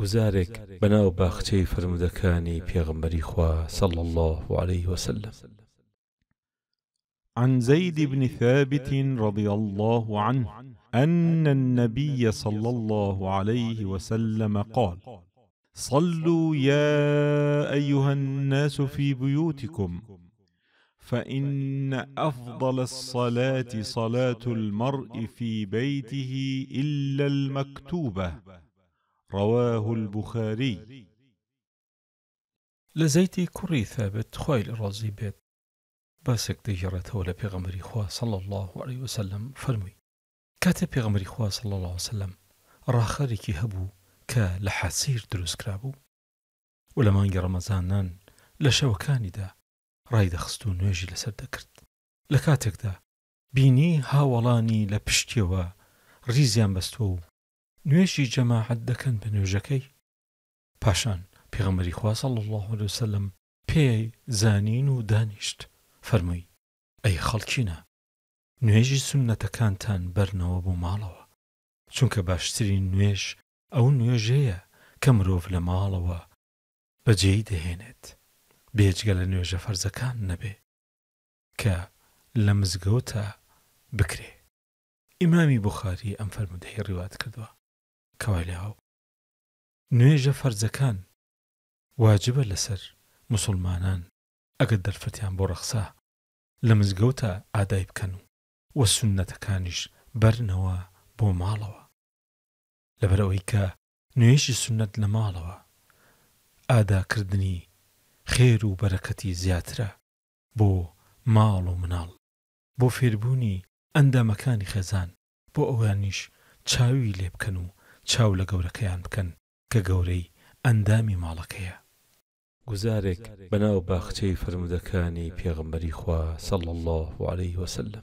گوزارێک بناو باختي فرمدكاني پێغمبەری خوا صلى الله عليه وسلم عن زيد بن ثابت رضي الله عنه أن النبي صلى الله عليه وسلم قال صلوا يا أيها الناس في بيوتكم فإن أفضل الصلاة صلاة المرء في بيته إلا المكتوبة رواه البخاري لزيتي كري ثابت خويل الرازي بيت باسك باسێک دەگەڕێتەوە لە پێغەمەری خوا صلى الله عليه وسلم فرمي كاتب بيغمري خوا صلى الله عليه وسلم ڕاخەرێکی هەبوو کە كا حەسیر دروستکرا بوو و رمزانان مانگی ڕەمەزانان لە دا ڕای دەخست و نوێژی لەسەر دا بيني کاتێکدا بینی هاوەڵانی لە پشتیەوە ریزیان نوێشی جەماحەت دەکەن بە نوێژەکەی پاشان پێغەمەری خواسە الله وسلم پێی زانین و دانیشت فەرمووی ئەی خەڵکینە نوێژی سونەتەکانتان بەرنەوە بۆ ماڵەوە چونکە باشترین نوێژ ئەو نوێژەیە کە مرۆڤ لە ماڵەوە بەجێی دەهێنێت بێجگە لە نوێژە فەرزەکان نەبێ کە لە مزگەوتە بکرێ ئیمامی بخاری ئەم فەرمودەی ڕیوات کردووە خەوای لێاو نوێژە فەرزەکان واجبە لەسەر مسلمانان ئەگەر دەرفەتیان بۆ ڕەخسا لە مزگەوتە ئادای بکەن و وە سونەتەکانیش بەرنەوە بۆ ماڵەوە لەبەرەوەی کە نوێژی سنت لە ماڵەوە ئاداکردنی خێر و بەرەکەتی زیاترە بۆ ماڵ و مناڵ بۆ فێربوونی ئەندامەکانی خەزان بۆ ئەوانیش چاوی لێ بکەن و چاو لە گەورەکەیان بکەن کە گەورەی ئەندامی ماڵەکەیە گوزارێک بەناو باخچەی فرمودەکانی پێغمبەری خوا سەڵ الله عليه وسلم